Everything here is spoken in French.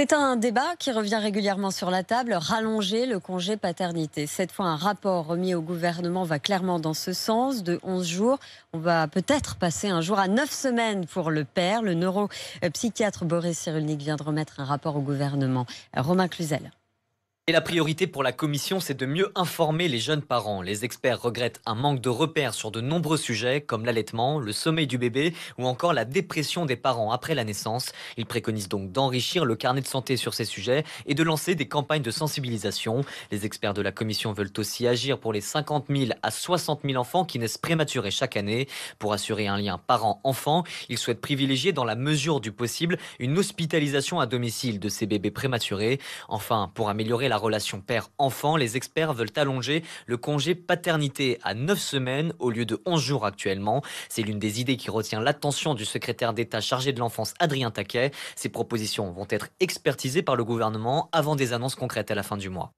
C'est un débat qui revient régulièrement sur la table, rallonger le congé paternité. Cette fois, un rapport remis au gouvernement va clairement dans ce sens. De 11 jours, on va peut-être passer un jour à 9 semaines pour le père. Le neuropsychiatre Boris Cyrulnik vient de remettre un rapport au gouvernement. Romain Cluzel. Et la priorité pour la commission, c'est de mieux informer les jeunes parents. Les experts regrettent un manque de repères sur de nombreux sujets comme l'allaitement, le sommeil du bébé ou encore la dépression des parents après la naissance. Ils préconisent donc d'enrichir le carnet de santé sur ces sujets et de lancer des campagnes de sensibilisation. Les experts de la commission veulent aussi agir pour les 50 000 à 60 000 enfants qui naissent prématurés chaque année. Pour assurer un lien parent-enfant, ils souhaitent privilégier dans la mesure du possible une hospitalisation à domicile de ces bébés prématurés. Enfin, pour améliorer la relation père-enfant, les experts veulent allonger le congé paternité à 9 semaines au lieu de 11 jours actuellement. C'est l'une des idées qui retient l'attention du secrétaire d'État chargé de l'enfance Adrien Taquet. Ces propositions vont être expertisées par le gouvernement avant des annonces concrètes à la fin du mois.